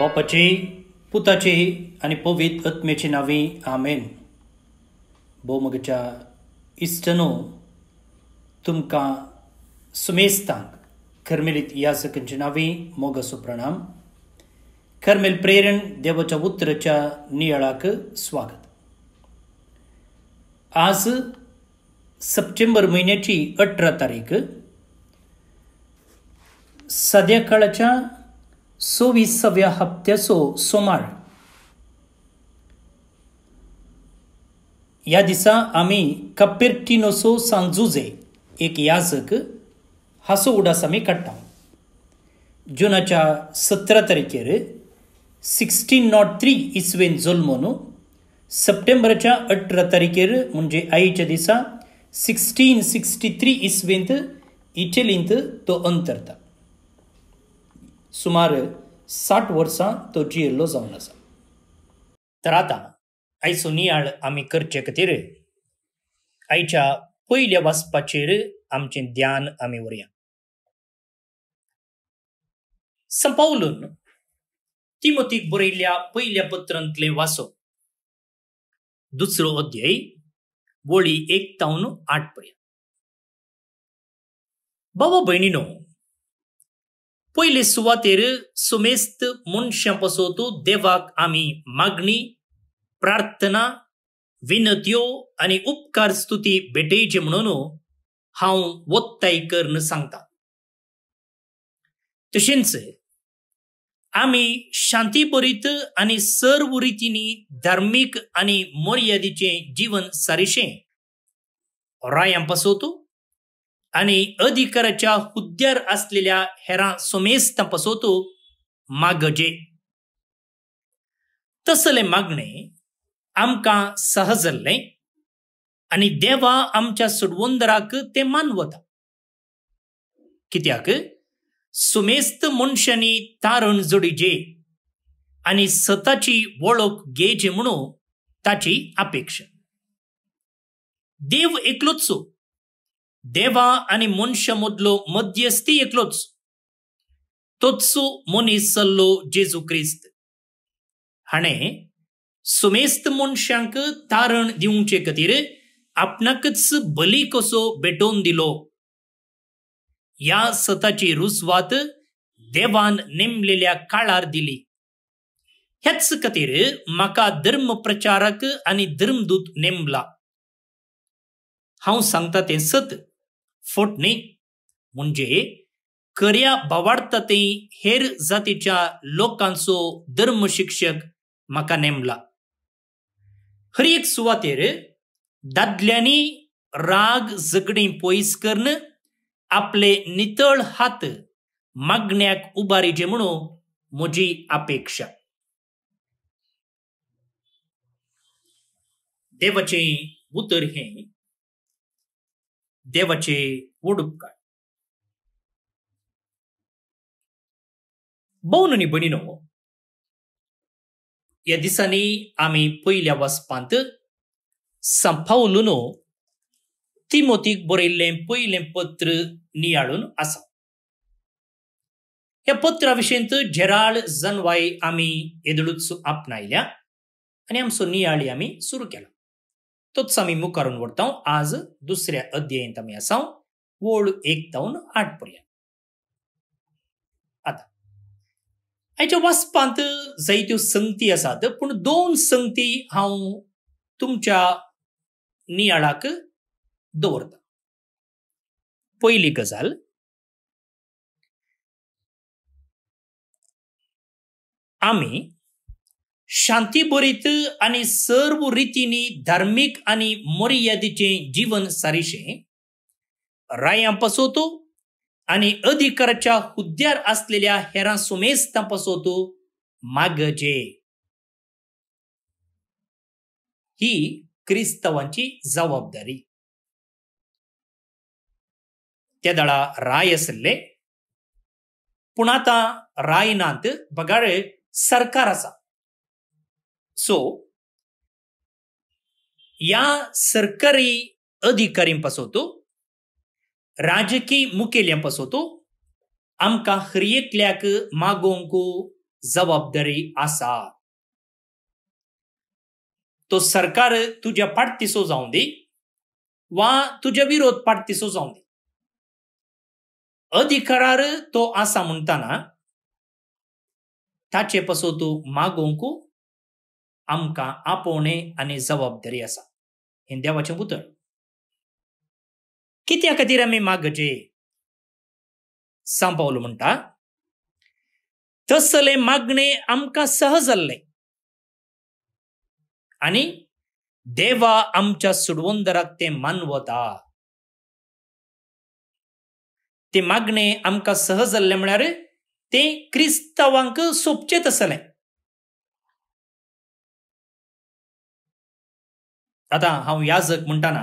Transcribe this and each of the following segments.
बापाची पुताची आणि पवित आत्मेची नावी आमेन भोमगच्या इष्टनो तुमका सुमेस्तांक खर्मेलीत यासकांची नावी मोगसो प्रणाम खर्मेल प्रेरण देवाच्या उत्तराच्या नियाळाक स्वागत आज सप्टेंबर महिन्याची अठरा तारीख सध्याकाळच्या सव्वीसाव्या हप्त्याचो सोमार या दिसा आम्ही कपेर्टिनोसो सांजुजे एक याजक हासो उडास आमी काडटा जुनाच्या सतरा तारखेर सिक्स्टीन नॉट थ्री इसवेन जल्मो सप्टेंबरच्या अठरा तारखेर म्हणजे आईच्या दिसा सिक्स्टीन सिक्स्टी थ्री इसवेंत इटलींत तो अंतरता सुमार साठ वर्सां तो जियेल्लो जावन आसा तर आतां आयचो नियाळ आमी करचे खातीर आयच्या पयल्या वाचपाचेर आमचें ध्यान आमी व्हरया संपावलून तिमतीक बरयल्ल्या पयल्या पत्रांतले वासो दुसरो अध्याय वळी एक तावन आठ पर्यंत बाबा भयणीनो सुमेस्त सुमेस्त पसोतु देवाक आम्ही मागणी प्रार्थना विनत्यो आणि उपकार स्तुती भेटयची म्हणून हा वत्ताय करण सांगता तशेंच आम्ही शांतीपरीत आणि सर्व रितींनी धार्मीक आणि मर्यादेचे जीवन सारिशे रायांपासोतू आणि अधिकाराच्या हुद्द्यार असलेल्या हेरा सोमेस माग मागजे तसले मागणे आमका सहजले आणि देवा आमच्या सुडवंदराक ते मानवता कित्याक सुमेस्त मनशांनी तारण जोडिजे आणि स्वताची वळख घेजे म्हणून ताची अपेक्षा देव एकलोच देवा आणि मनुष्य मधलो मध्यस्थी एकलोच तोत्सू मनीस सल्लो जेजू क्रिस्त हाणें सुमेस्त मनशांक तारण दिवचे खातीर आपणाकच बली कसो भेटोवन दिलो या सताची रुसवात देवान नेमलेल्या काळार दिली ह्याच खातीर म्हाका धर्म प्रचारक आनी धर्मदूत नेमला हांव सांगता तें सत फोटणे म्हणजे कर्या भवाडतते हेर जातीच्या लोकांचो धर्म शिक्षक म्हाका नेमला हर एक सुवातेर दादल्यांनी राग झगडी पोईस करन आपले नितळ हात मागण्याक उबारी म्हणू म्हजी अपेक्षा देवाचे उतर हे देवाचे ओडुपकार भोवन बनीनो भयणीनो ह्या दिसांनी आमी पहिल्या वस्पांत संपावलून तिमोतीक बरयल्ले पयलें पत्र नियाळून आसा ह्या पत्रा विशयंत झेराळ जनवाय आमी येदळूच आपणायल्या आणि आमचो नियाळी आमी सुरू केला तोच आमी मुखारून वडतो आज दुसऱ्या अध्ययंत आम्ही आसा वळ एक दोन आठ पर्यंत आता आयच्या वाचपांत जायत्यो संगती आसात पूण दोन संगती हांव तुमच्या नियाळाक दवरतां पहिली गजाल आमी शांतीभरित आणि सर्व रीतीने धार्मिक आणि मर्यादेचे जीवन सारीशे राया पसवतो आणि अधिकाराच्या हुद्यार असलेल्या हेरा सुमेस तपासवतो मागजे ही क्रिस्तवांची जबाबदारी त्या दळा राय असले पूण आता नात बघा सरकार असा सो या सरकारी अधिकारी अधिकारींपासून राजकीय मुखेल्यांपासून आमका हरियेतल्याक मागोंक जबाबदारी आसा तो सरकार तुझ्या सो जावं दे वा तुझ्या विरोध पाठतीसो जाऊ दे अधिकारार तो असा म्हणताना ताचे पासवतो मागोंकू आमकां आपोवणें आनी जबाबदारी आसा हें देवाचें उतर कित्या खातीर आमी मागचे सांग पावलो म्हणटा तसले मागणे आमकां सहज जाल्लें आनी देवा आमच्या सुडवंदराक ते मानवता ते मागणे आमकां सहज जाल्लें म्हळ्यार ते क्रिस्तावांक सोपचे आसलें आता हांव याजक म्हणटाना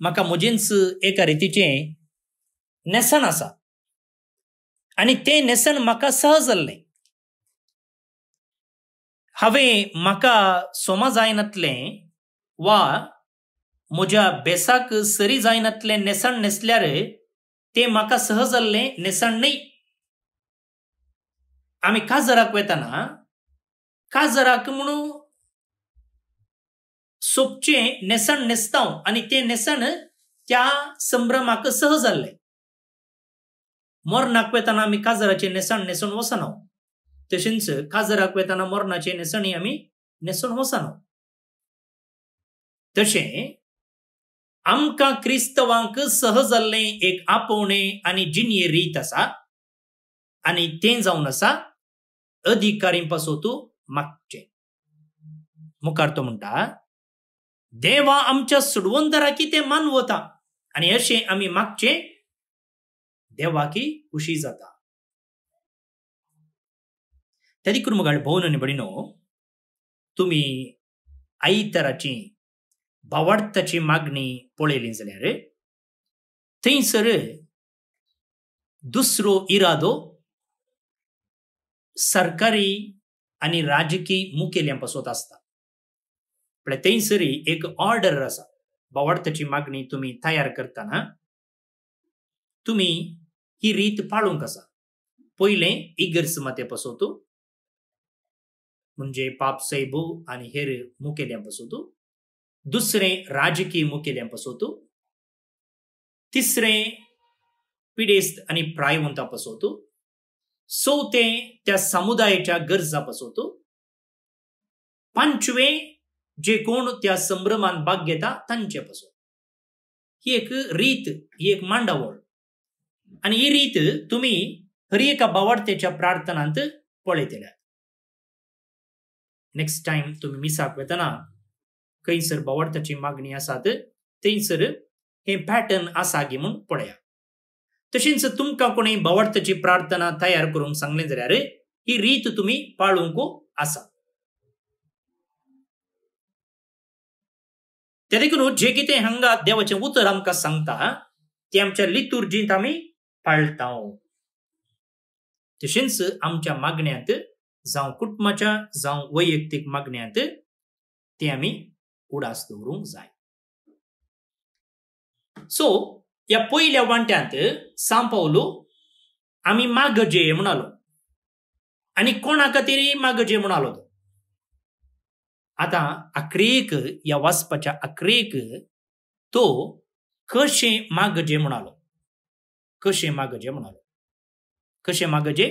म्हाका म्हजेंच एका रितीचें नेसण आसा आनी ते नेसण म्हाका सहज जाल्लें हांवें म्हाका सोमा जायनातलें वा म्हज्या बेसाक सरी जायनातलें नेसण नेसल्यार तें म्हाका सहज जाल्लें नेसण न्हय आमी काजराक वेताना काजराक म्हणून सोपचे नेसण नेसताव आणि ते नेसण त्या संभ्रमाक सह झाले मरणाक नाकवेताना आमी काजराचे नेसण नेसून वसनाव तशेंच काजराक वेताना मरणाचे नेसणी आमी नेसून वसनाव तशें आमकां क्रिस्तवांक सह जाल्लें एक आपोवणें आनी जिनये रीत आसा आनी तें जावन आसा अधिकारी पासून तूं मागचें मुखार तो म्हणटा देवा आमच्या सुडवंदरा की ते मानवता आणि असे आम्ही मागचे देवाकी खुशी जाता तरी करून मुगाळ भोवन आणि बडिनो तुम्ही आई तराची भावार्थाची मागणी पळयली जाल्यार थंयसर दुसरो इरादो सरकारी आणि राजकी मुखेल्यांपासून आसता तेसरी एक ऑर्डर असा बोवार्थाची मागणी तुम्ही तयार करताना तुम्ही ही रीत पाळू कसा पहिले इगर्स मते पसोतो म्हणजे पाप सैबो आणि हेर मुकेल्या बसवतो दुसरे राजकीय मुकेल्या बसवतो तिसरे पिडेस्त आणि प्रायवंता पसोतो चौथे त्या समुदायाच्या गरजा बसवतो पांचवे जे कोण त्या संभ्रमान भाग घेता त्यांच्यापासून ही एक रीत ही एक मांडावळ आणि ही रीत तुम्ही हरी एका बावडतेच्या प्रार्थनांत पळयतल्या नेक्स्ट टाइम तुम्ही मिसाक वेतना खंयसर बावार्थाची मागणी आसात थंयसर हे पॅटर्न आसा गे म्हणून पळया तशीच तुमकां कोणी बावार्थाची प्रार्थना तयार करूंक सांगले जाल्यार ही रीत तुम्ही पाळूंक आसा त्या जे कितें हांगा देवाचें उतर आमकां सांगता ते आमच्या लितुर्जींत आमी पाळटा तशेंच आमच्या मागण्यांत जावं कुटुंबाच्या जावं वैयक्तीक मागण्यांत ते आमी उडास दवरूंक जाय सो ह्या पयल्या वांट्यांत सांपावलो आमी माग जे म्हणालो आनी कोणा माग माग जे म्हणालो तो आता अक्रेक या वाचपाच्या अक्रेक तो कशें मागजे म्हणालो कशें मागजे म्हणालो कशें मागजे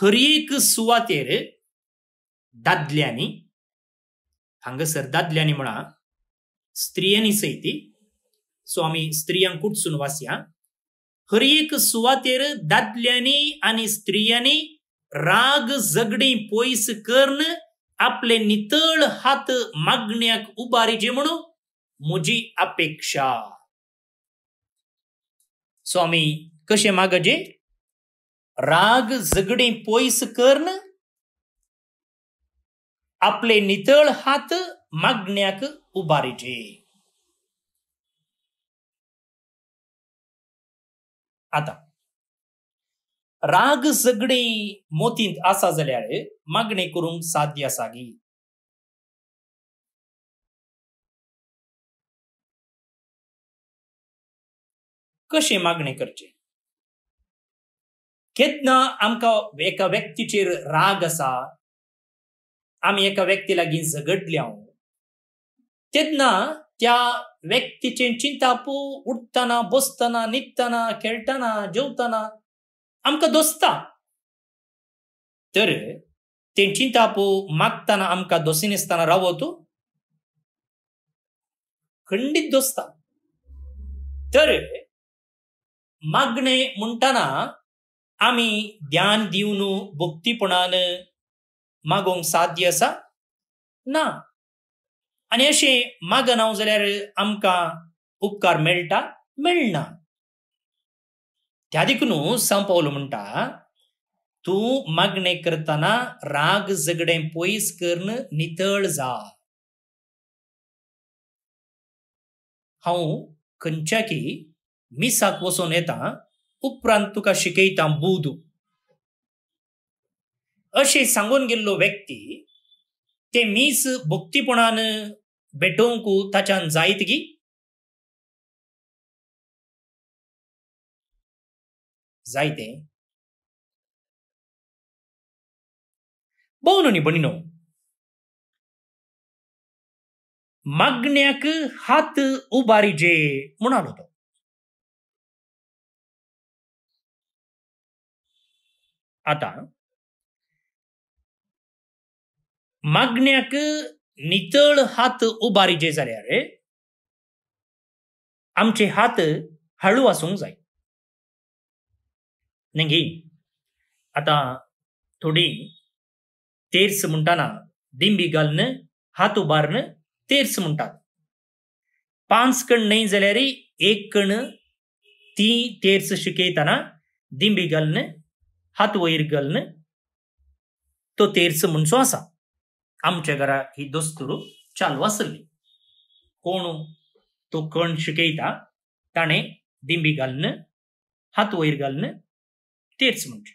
हरिक सुवातेर दादल्यांनी हांगासर दादल्यांनी म्हणा स्त्रियांनी सैती सो आमी स्त्रियांकूच सुनवासया हर सुवातेर दादल्यांनी आणि स्त्रियांनी राग જગડી पोईस करन आपले नितळ हात मागण्याक उभारीचे म्हणू मुजी अपेक्षा स्वामी कशे मागजे राग झगडी पोईस कर्ण आपले नितळ हात मागण्याक उबारीजे आता राग सगळे मोतींत आसा जाल्यार मागणी करूंक साध्य गी कशे मागणी करचे केतना आमकां एका व्यक्तीचेर राग आसा आमी एका व्यक्ती लागीं झगडल्या तेतना त्या व्यक्तीचे चिंतापू उठतना बसताना न्हिदतना खेळटना जेवतना आमकां दोसता तर तेंची तापू मागताना आमकां दोसिनेस्ताना रावो तूं खंडीत दोसता तर मागणें म्हणटना आमी ध्यान दिवन भक्तीपणान मागोवंक साध्य आसा ना आनी अशें मागना जाल्यार आमकां उपकार मेळटा मेळना त्यादिकनु संपवल सांग तू म्हणटा तूं राग जगडे पोईस करन नितळ जा हांव मी मिसाक वसून येता उपरांत तुका शिकयता बूद अशें सांगून गेल्लो व्यक्ती ते मीस भक्तीपणान भेटोंकू ताच्यान जायत गी जायते Bono ni मागण्याक हात जे म्हणालो तो आता मागण्याक नितळ हात उबारीजे रे आमचे हात हळू आसूंक जाय ನಿಂಗಿ आता थोडी तेर्स म्हणताना दिंबी घालन हात उभारणं तेर्स म्हणतात पाच कण नाही जाल्यार एक कण ती तेर्स शिकयताना दिंबी घालन हात वयर घालणं तो तेर्स म्हणचो असा आमच्या घरा ही दोस्तुरू चालू आसली कोण तो कण शिकयता ताणें दिंबी घालन हात वयर घालणं तेच म्हणजे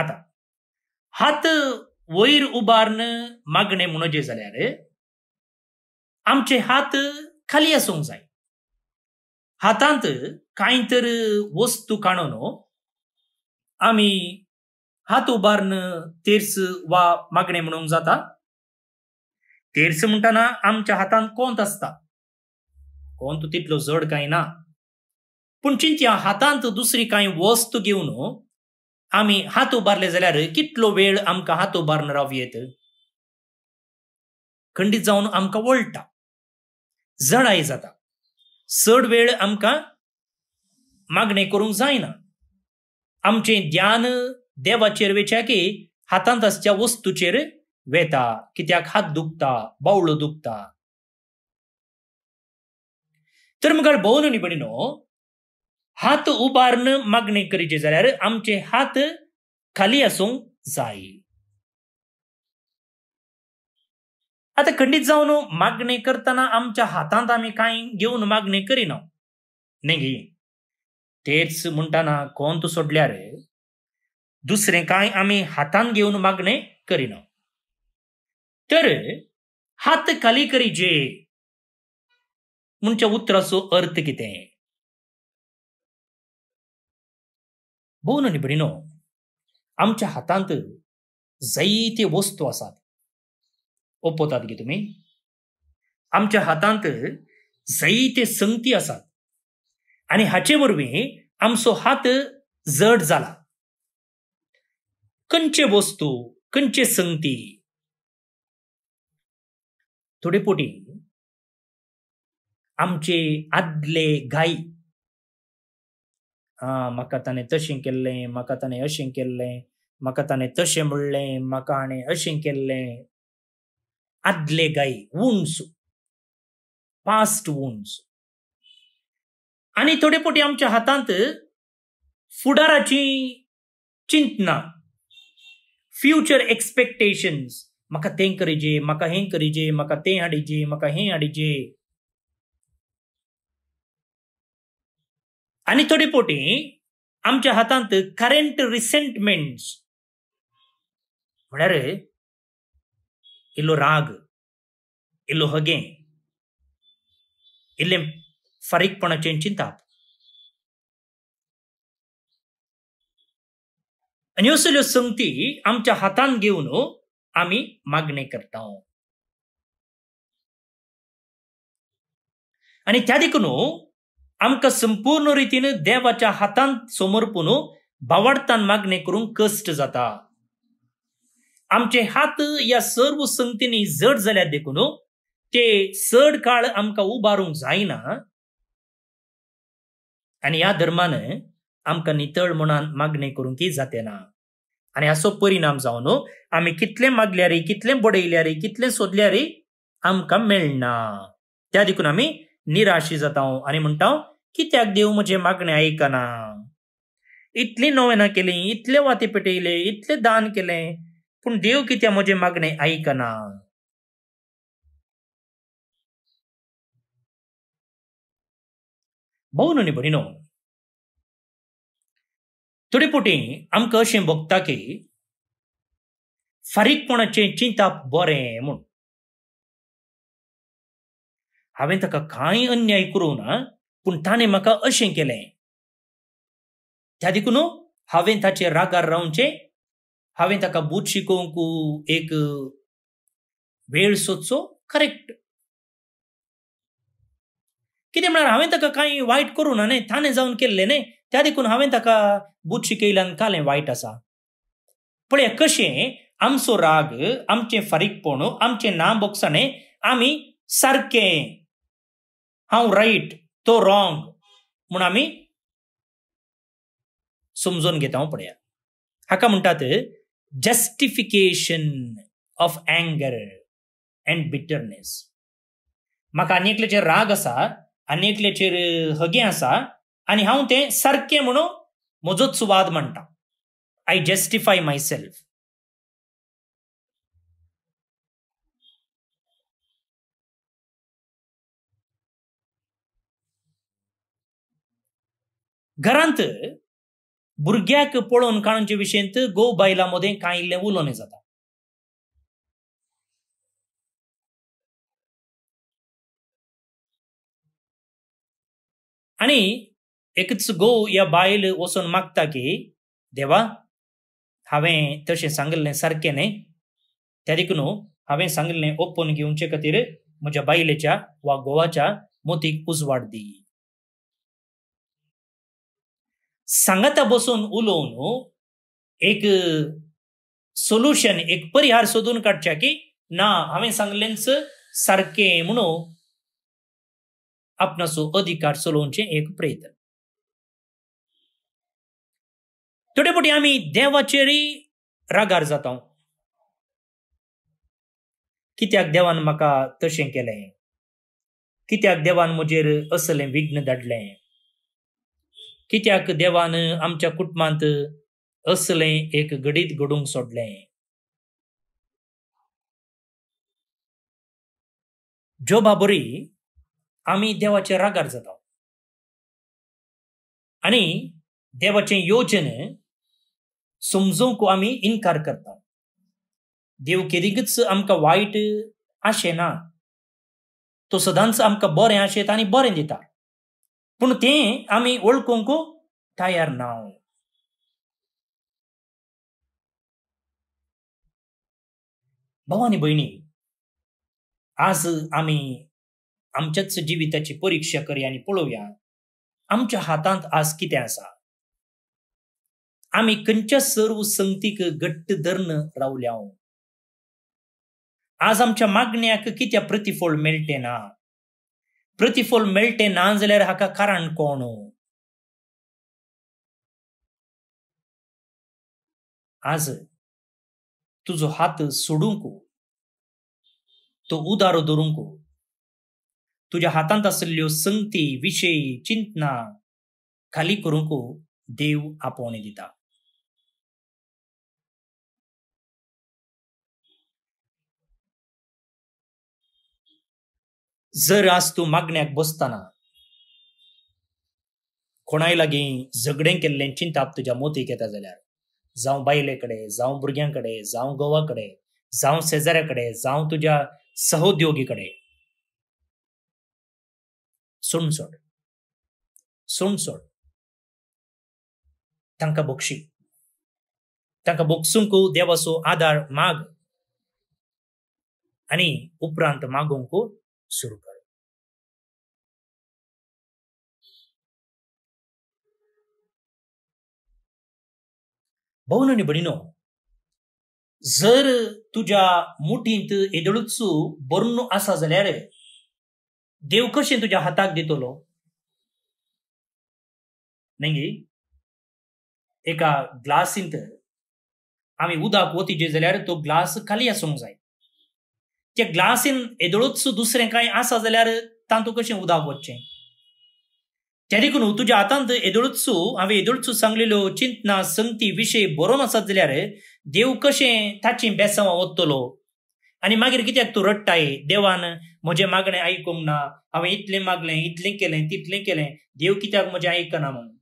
आता हात वयर उबारन मागणे म्हणून जे जाल्यार आमचे हात खाली आसूंक जाय हातांत कांय तर वस्तू काणून हो. आम्ही हात उभारण तेर्स वा मागणें म्हणूंक जाता तेर्स म्हणटना आमच्या हातांत कोंत आसता कोंत तितलो जड कांय ना पूण चिंत्या हातांत दुसरी कांय वस्त घेवन आमी हात उभारले जाल्यार कितलो वेळ आमकां हात उबारून रावयेत खंडीत जावन आमकां वळटा जडाय जाता चड वेळ आमकां मागणें करूंक जायना आमचें ध्यान देवाचेर की हातांत आसच्या वस्तूचेर वेता कित्याक हात दुखता बावळो दुखता तर मुखार भोवन न्ही न्हू हात उभारणं मागणी करीचे जाल्यार आमचे हात खाली आसूंक जाय आता खंडीत जाऊन मागणी करताना आमच्या हातांत आमी कांय घेऊन मागणी करिना नेगी तेच म्हणटाना कोण सोडल्या सोडल्यार दुसरें कांय आमी हातान घेवन मागणें करिना तर हात खाली जे म्हणजे उतराचो अर्थ कितें भोवन निबडिनो आमच्या हातांत जायते वस्तू आसात ओपोतात गे तुम्ही आमच्या हातांत जायते संगती आसात आणि हाचे वरवीं आमचो हात जड जाला खंयचे वस्तू खंयचे संगती थोडे पोटी आमचे आदले गायी म्हाका ताणें तशें केल्लें म्हाका ताणें अशें केल्लें म्हाका ताणें तशें म्हणलें म्हाका हाणें अशें केल्लें आदले गाई वुंड्स पास्ट वुंड्स आनी थोडे फावटी आमच्या हातांत फुडाराची चिंतना फ्युचर एक्सपेक्टेशन्स म्हाका तें करिजे म्हाका हें करिजे म्हाका तें हाडिजे म्हाका हें हाडिजे आनी थोडी पोटी आमच्या हातांत करंट रिसेंटमेंट म्हळ्यार इल्लो राग इल्लो हगें इल्लें फारीकपणाचे चिंता आनी असल्यो संगती आमच्या हातांत घेऊन आमी मागणे करता आनी त्या देखून आमकां संपूर्ण रितीन देवाच्या हातांत समर्पून बावडतान मागणें करूंक कष्ट जाता आमचे हात या सर्व संगतींनी जड झाल्या देखून हो, ते सड काळ आमकां उबारूंक जायना आणि या धर्मान आमकां नितळ मनान मागणें की जाते ना आणि असो परिणाम जावन हो, आमी रे बडयल्या कितलें रे कितलें रे आमकां मेळना त्या देखून आम्ही निराशी जाता आनी म्हणटां कित्याक देव म्हजें मागणे ऐकना इतलीं नोवेना केलीं इतले वाती पेटयले इतले दान केले पण देव कित्याक म्हजें मागणें ऐकना भोवन आनी भरिनो थोडे पोटी आमकां अशें भोगता की फारीकपणाचें चिंता बरें म्हूण हांवें ताका कांय अन्याय करूंक ना पूण ताणें म्हाका अशें केलें त्या देखून हांवें ताचेर रागार रावचें हांवें ताका बूत शिकोवंक एक वेळ सोदचो करेक्ट कितें म्हणल्यार हांवें ताका कांय वायट करूं ना न्हय ताणें जावन केल्लें न्हय त्या देखून हांवें ताका बूत शिकयल्यान कालें वायट आसा पळय कशें आमचो राग आमचें फारीकपण आमचें नांव बोगसणें आमी सारकें हांव राईट तो रॉंग म्हूण आमी समजून घेता हांव पळया हाका म्हणटात justification of anger and bitterness म्हाका आनी राग असा आनी हगे असा आणि आनी हांव तें सारकें म्हणून म्हजोच सुवाद मांडटा आय जस्टिफाय माय सेल्फ घरांत भुरग्याक पळोवन काडूनचे विशयंत गोव बायला मदें कांय इल्लें उलोवणें जाता आनी एकच गो या बायल वचून मागता की देवा हांवें तशें सांगिल्लें सारकें न्हय त्या देखून हांवें सांगिल्लें ओपन घेवचे खातीर म्हज्या बायलेच्या वा गोवाच्या मोतीक उजवाड दी संगत बसून उलोवन एक सोल्युशन एक परिहार सोदून काडच्या की ना हांवें सांगलेच सारखे म्हणून सो अधिकार चलोवचे एक प्रयत्न थोडे पोटी आमी रगार रागार जाता कित्याक देवान म्हाका तशें केलें कित्याक देवान म्हजेर असले विघ्न धाडलें कित्याक देवान आमच्या कुटुंबांत असले एक गडीत घडूंक सोडले जो बाबरी आमी देवाचे रागार जाता आणि देवाचें योजन समजूंक आमी इन्कार करता देव केदीगच आमकां वायट आशे ना तो सदांच आमकां बरें आशेत आनी बरें दिता पूण ते आम्ही ઓળખોંકો तयार नाव भवानी बहिणी आज आम्ही आमच्याच जिविताची परीक्षा करी आणि पळोवया आमच्या हातांत आज किती असा आम्ही खंच्या सर्व संगतीक घट्ट धर्ण रावल्या आज आमच्या मागण्याक कित्या प्रतिफळ मेळटे ना प्रतिफल मिलटे नांजले रहा का कारण कौन आज तुझो हाथ सोडूंक तो उदारो धरूंक तुझ्या हातांत आसल्यो संगती विशय चिंतना खाली करूंको देव आपोवणे दिता जर आज तू मागण्याक बसताना कोणाय लागीं झगडें केल्लें चिंताप तुज्या मोतीक येता जाल्यार जावं बायले कडेन जावं भुरग्यां कडेन जावं घोवा कडेन जावं शेजाऱ्या कडेन जावं तुज्या सहोद्योगी कडेन सुण सोड सुण सोड तांकां बक्षी तांकां बोगसूंक देवाचो आदार माग आनी उपरांत मागूंक सुरू करो भाऊन आणि जर तुझ्या मुठींत येदळुत्सू बरुन्नो आसा जाल्यार देव कशें तुज्या हाताक दितलो नंगी एका ग्लासींत आमी उदक जे जाल्यार तो ग्लास खाली आसूंक जाय जे ग्लासीन येदोळूच दुसरें कांय आसा जाल्यार तांतू कशें उदक वचचें ते देखून हो तुज्या हातांत येदोळचू हांवें येदोळचू सांगलेल्यो चिंतना संगती विशय बरोवन आसात जाल्यार देव कशें ताची बेसांवां ओत्तलो आनी मागीर कित्याक तूं रडटाय देवान म्हजें मागणें आयकूंक ना हांवें इतलें मागलें इतलें केलें तितलें केलें देव कित्याक म्हजें आयकना म्हणून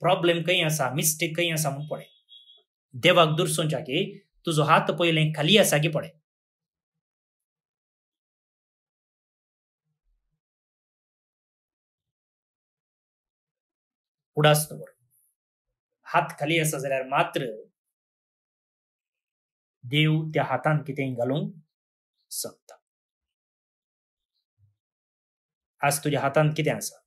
प्रॉब्लेम खंय आसा मिस्टेक खंय आसा म्हूण पळय देवाक की तुझो हात पयलें खाली आसा की पडे उडास दवर हात खाली आसा जाल्यार मात्र देव त्या हातान कितेंय घालूंक शकता आज तुझ्या हातान कितें आसा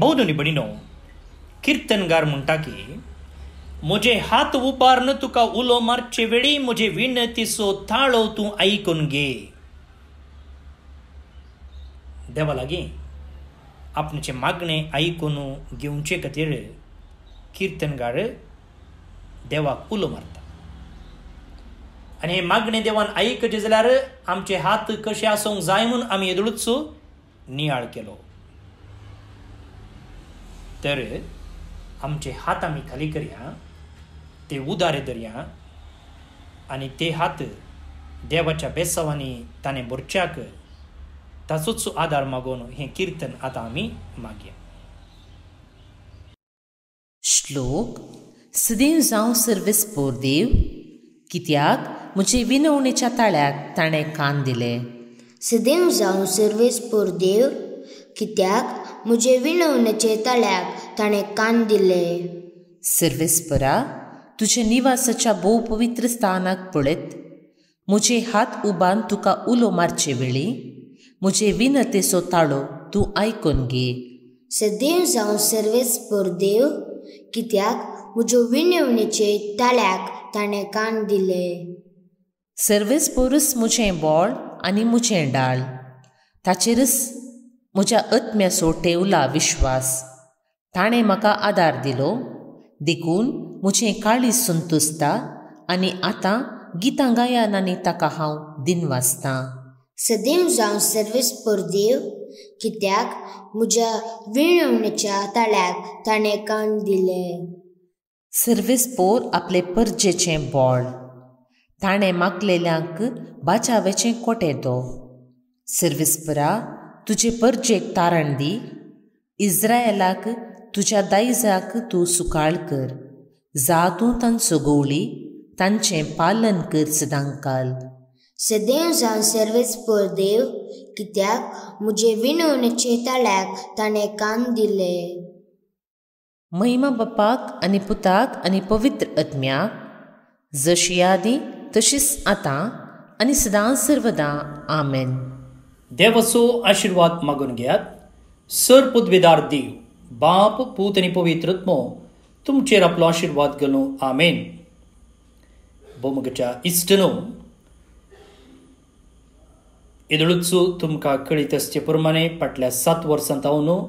बहुधुनी बणिनो कीर्तनगार म्हणटा की म्हजे हात उपार न तुका उलो मारचे वेळी म्हजे विनतीचो थाळो तूं आयकून घे देवा लागीं आपणचे मागणें आयकून घेवचे खातीर कीर्तनगार देवाक उलो मारता आणि हे मागणें देवान आयकचें जाल्यार आमचे हात कशे आसूंक जाय म्हूण आमी येदळूच नियाळ केलो तर आमचे हात आम्ही खाली करूया ते उदारे धरया आणि ते हात देवाच्या बेसवांनी ताणें भरच्याक ताचोच आधार मागोवन हें कीर्तन आता आम्ही मागया श्लोक सदीव जावं सर्वेस्पोर देव कित्याक म्हणजे विनवणेच्या ताळ्याक ताणे कान दिले सदैव जाऊ सर्वेस देव कित्याक मुझे विणवण्याचे तळ्याक ताणे कान दिले सर्वेस्परा तुझे निवासाच्या पवित्र स्थानाक पळत मुझे हात उबान तुका उलो मारचे वेळी मुझे विनतेचो ताळो तूं आयकून घे सदैव जावं सर्वेस्पर देव कित्याक म्हज्यो विणवणेचे ताळ्याक ताणें कान दिले सर्वेस्पोरूच मुझें बोळ आनी मुझें डाळ ताचेरच म्हज्या अत्म्या सो ठेवला विश्वास ताणें म्हाका आदार दिलो देखून म्हजें काळीज संतुस्ता आनी आतां गितां गायन आनी ताका हांव दिन वाचतां सदैव जावं सर्वीस परदेव कित्याक म्हज्या विणवणेच्या ताळ्याक ताणें कान दिलें सर्वीस पोर आपले परजेचें बोळ ताणें मागलेल्यांक बाचावेचें कोटे दो सर्वीसपुरा तुजे परजेक तारण दी इज्रायलाक तुज्या दायजाक तूं सुकाळ कर जा तूं तांचो गवळी तांचें पालन कर सदांकाल सदैव जावन सर्वेच पर देव कित्याक म्हजे विणवणेचे ताळ्याक ताणें कान दिले महिमा बापाक आनी पुताक आनी पवित्र आत्म्या जशी यादी तशीच आतां आनी सदां सर्वदां आमेन देवसो आशीर्वाद मागून घेयात सर पुदवेदार देव बाप पूत आनी पवित्रत्मो तुमचेर आपला आशीर्वाद घालूं आमेन बोमगच्या इष्टनो इदळूच तुमकां कळीत आसचे प्रमाणे फाटल्या सात वर्सांत हांव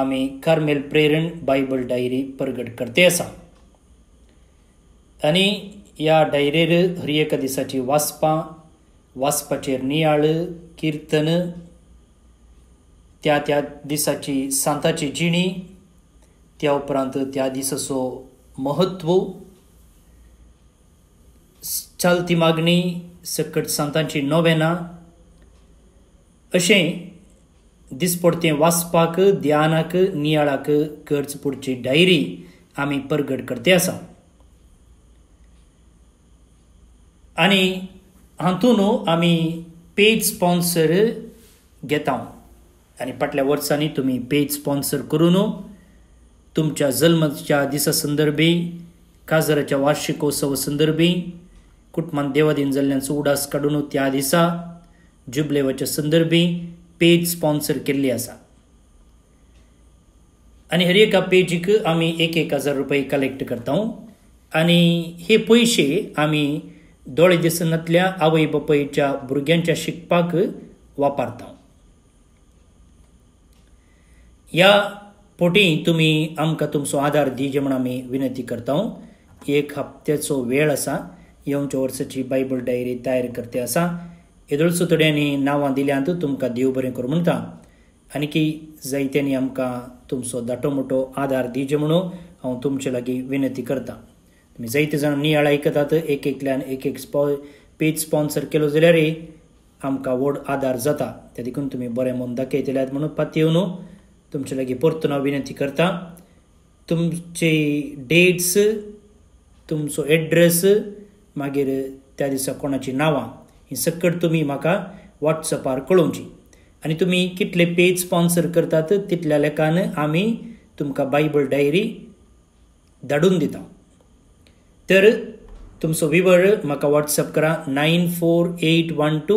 आमी कार्मेल प्रेरण बायबल डायरी परगट करते आसा आनी ह्या डायरेर हर एका दिसाची वाचपां वाचपाचेर नियाळ कीर्तन त्या त्या दिसाची सांताची जिणी त्या उपरांत त्या दिसाचो महत्व चलती मागणी सकट संतांची नोवेना अशें पडते वाचपाक ध्यानाक नियाळाक करच पुढची डायरी आमी परगट करते आसा आनी हातून आम्ही पेज स्पॉन्सर घेता आणि फाटल्या वर्सांनी तुम्ही पेज स्पॉन्सर करून तुमच्या जल्मच्या दिसा संदर्भी काजराच्या वार्षिकोत्सव संदर्भी कुटुंबात देवादीन जाल्ल्यांचो उडास काढून त्या दिसा जुबलेवाच्या संदर्भी पेज स्पॉन्सर केल्ली आसा आणि हर एका पेजीक आम्ही एक एक हजार रुपये कलेक्ट करता आणि हे पैसे आम्ही दोळे दिसनातल्या आवई बापईच्या भुरग्यांच्या शिकपाक वापरता या पोटी तुम्ही आमकां तुमचो आदार दिजे म्हण आमी विनंती करता एक हप्त्याचो वेळ आसा येवच्या वर्साची बायबल डायरी तयार करते आसा येदोळ सुतड्यांनी नांवां दिल्यांत तुमकां देव बरें करूं म्हणटा की जायत्यांनी आमकां तुमचो दाटो मोठो आदार दिजे म्हणून हांव तुमचे लागीं विनंती करतां तुमी जायते जाण नियाळ आयकतात एक एकल्यान एक एक स्पॉ पेज स्पॉन्सर केलो जाल्यारय आमकां व्हड आदार जाता ते देखून तुमी बरें मन दाखयतल्यात म्हणून पात येवन तुमचे लागीं परतून हांव विनंती करता तुमचे डेट्स तुमचो एड्रेस मागीर त्या दिसा कोणाची नांवां ही सकट तुमी म्हाका वॉट्सॅपार कळोवची आनी तुमी कितले पेज स्पॉन्सर करतात तितल्या लेखान आमी तुमकां बायबल डायरी धाडून दिता तर तुमचो विवर म्हाका व्हॉट्सअप करा nine four eight one two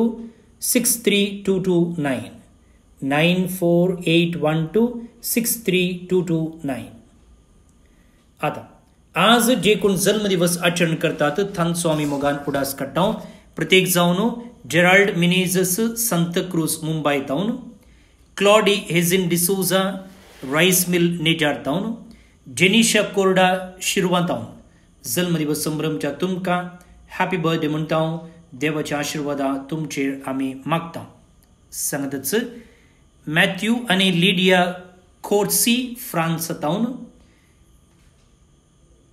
six three two two nine nine four eight one two six three two two nine आता आज जे कोण जन्म आचरण करतात थन स्वामी मोगान उडास कट्टाव प्रत्येक जाऊन जेराल्ड मिनेजस संत क्रूज मुंबई तावन क्लॉडी हेझिन डिसोझा राईस मिल नेजार तावन जेनिशा कोर्डा शिरवा तावन जल्मदिव संभ्रमच्या तुमका हॅपी बर्थडे म्हणटा देवाच्या आशीर्वादा तुमचे आम्ही मागता सांगतच मॅथ्यू आणि लिडिया खोर्सी असो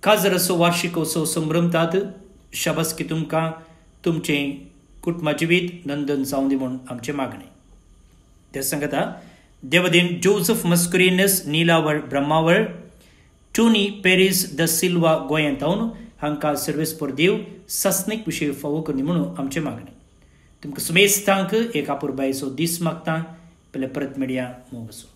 वार्षिक वार्षिकोत्सव संभ्रमतात शाबासकी तुमकां तुमचें कुटुंबा जिवीत नंदन जावं म्हणून म्हणून आमचें मागणे ते सांगता देवदेन जोसफ मस्कुरिनस नीलावर ब्रह्मावळ Tony द सिल्वा Silva गोंयांतावन हांकां सर्वीस देव सस्नीक विशीं फावो करनी म्हणून आमचे मागणी तुमकां एक एका दीस मागता जाल्यार परत मेळया मोग